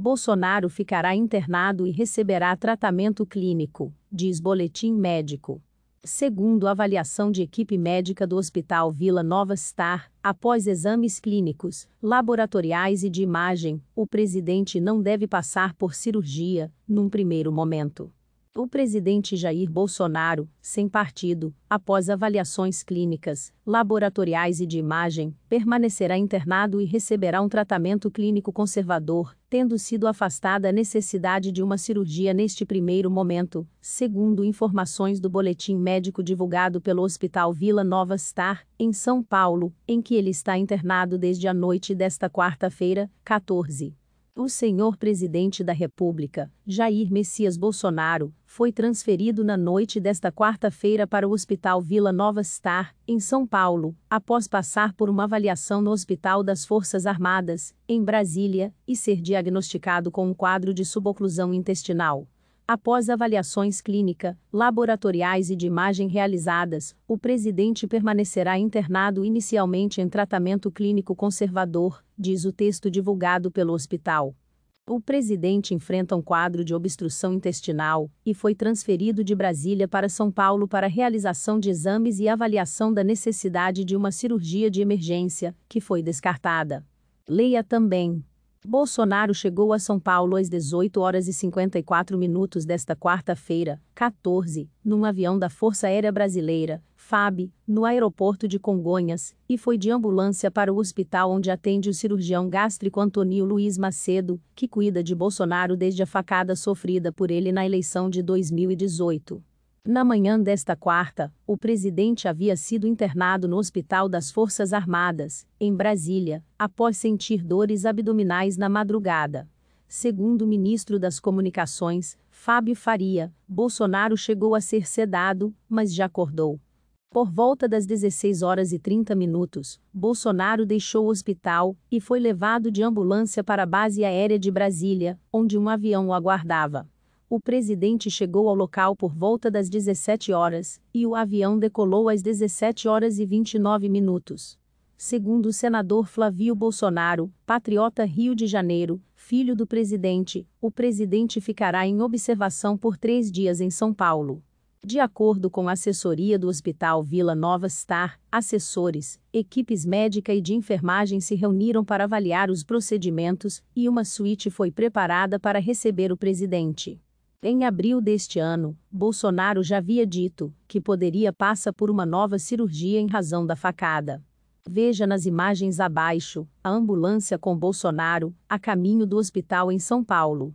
Bolsonaro ficará internado e receberá tratamento clínico, diz boletim médico. Segundo avaliação de equipe médica do Hospital Vila Nova Star, após exames clínicos, laboratoriais e de imagem, o presidente não deve passar por cirurgia, num primeiro momento. O presidente Jair Bolsonaro, sem partido, após avaliações clínicas, laboratoriais e de imagem, permanecerá internado e receberá um tratamento clínico conservador, tendo sido afastada a necessidade de uma cirurgia neste primeiro momento, segundo informações do boletim médico divulgado pelo Hospital Vila Nova Star, em São Paulo, em que ele está internado desde a noite desta quarta-feira, 14. O senhor presidente da República, Jair Messias Bolsonaro, foi transferido na noite desta quarta-feira para o Hospital Vila Nova Star, em São Paulo, após passar por uma avaliação no Hospital das Forças Armadas, em Brasília, e ser diagnosticado com um quadro de suboclusão intestinal. Após avaliações clínica, laboratoriais e de imagem realizadas, o presidente permanecerá internado inicialmente em tratamento clínico conservador, diz o texto divulgado pelo hospital. O presidente enfrenta um quadro de obstrução intestinal e foi transferido de Brasília para São Paulo para realização de exames e avaliação da necessidade de uma cirurgia de emergência, que foi descartada. Leia também Bolsonaro chegou a São Paulo às 18 horas e 54 minutos desta quarta-feira, 14, num avião da Força Aérea Brasileira, FAB, no aeroporto de Congonhas, e foi de ambulância para o hospital onde atende o cirurgião gástrico Antônio Luiz Macedo, que cuida de Bolsonaro desde a facada sofrida por ele na eleição de 2018. Na manhã desta quarta, o presidente havia sido internado no Hospital das Forças Armadas, em Brasília, após sentir dores abdominais na madrugada. Segundo o ministro das Comunicações, Fábio Faria, Bolsonaro chegou a ser sedado, mas já acordou. Por volta das 16 horas e 30 minutos, Bolsonaro deixou o hospital e foi levado de ambulância para a base aérea de Brasília, onde um avião o aguardava. O presidente chegou ao local por volta das 17 horas e o avião decolou às 17 horas e 29 minutos. Segundo o senador Flávio Bolsonaro, patriota Rio de Janeiro, filho do presidente, o presidente ficará em observação por três dias em São Paulo. De acordo com a assessoria do Hospital Vila Nova Star, assessores, equipes médica e de enfermagem se reuniram para avaliar os procedimentos e uma suíte foi preparada para receber o presidente. Em abril deste ano, Bolsonaro já havia dito que poderia passar por uma nova cirurgia em razão da facada. Veja nas imagens abaixo a ambulância com Bolsonaro a caminho do hospital em São Paulo.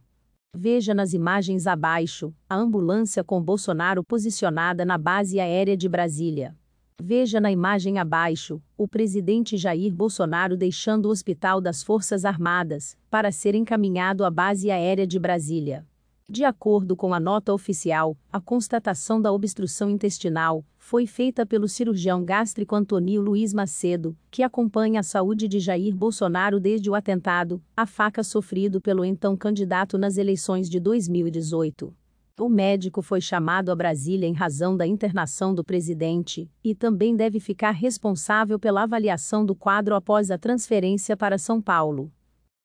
Veja nas imagens abaixo a ambulância com Bolsonaro posicionada na base aérea de Brasília. Veja na imagem abaixo o presidente Jair Bolsonaro deixando o hospital das Forças Armadas para ser encaminhado à base aérea de Brasília. De acordo com a nota oficial, a constatação da obstrução intestinal foi feita pelo cirurgião gástrico Antônio Luiz Macedo, que acompanha a saúde de Jair Bolsonaro desde o atentado à faca sofrido pelo então candidato nas eleições de 2018. O médico foi chamado a Brasília em razão da internação do presidente e também deve ficar responsável pela avaliação do quadro após a transferência para São Paulo.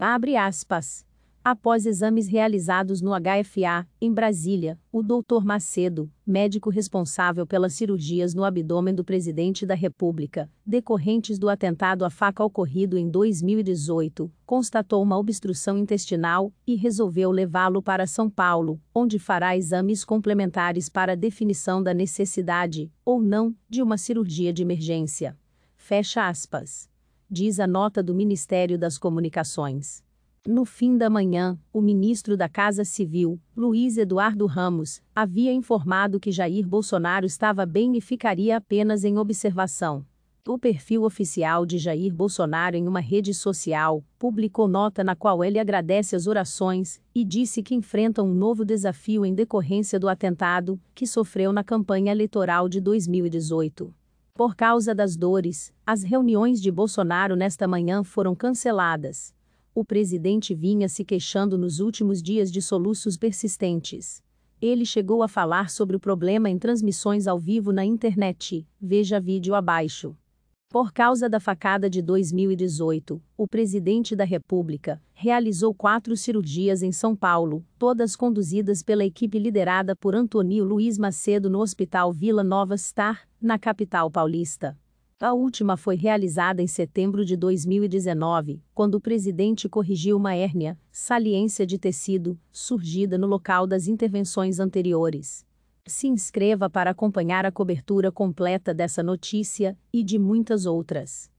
Abre aspas. Após exames realizados no HFA, em Brasília, o Dr. Macedo, médico responsável pelas cirurgias no abdômen do presidente da República, decorrentes do atentado à faca ocorrido em 2018, constatou uma obstrução intestinal e resolveu levá-lo para São Paulo, onde fará exames complementares para definição da necessidade, ou não, de uma cirurgia de emergência. Fecha aspas. Diz a nota do Ministério das Comunicações. No fim da manhã, o ministro da Casa Civil, Luiz Eduardo Ramos, havia informado que Jair Bolsonaro estava bem e ficaria apenas em observação. O perfil oficial de Jair Bolsonaro em uma rede social publicou nota na qual ele agradece as orações e disse que enfrenta um novo desafio em decorrência do atentado que sofreu na campanha eleitoral de 2018. Por causa das dores, as reuniões de Bolsonaro nesta manhã foram canceladas. O presidente vinha se queixando nos últimos dias de soluços persistentes. Ele chegou a falar sobre o problema em transmissões ao vivo na internet. Veja vídeo abaixo. Por causa da facada de 2018, o presidente da República realizou quatro cirurgias em São Paulo, todas conduzidas pela equipe liderada por Antônio Luiz Macedo no Hospital Vila Nova Star, na capital paulista. A última foi realizada em setembro de 2019, quando o presidente corrigiu uma hérnia, saliência de tecido, surgida no local das intervenções anteriores. Se inscreva para acompanhar a cobertura completa dessa notícia e de muitas outras.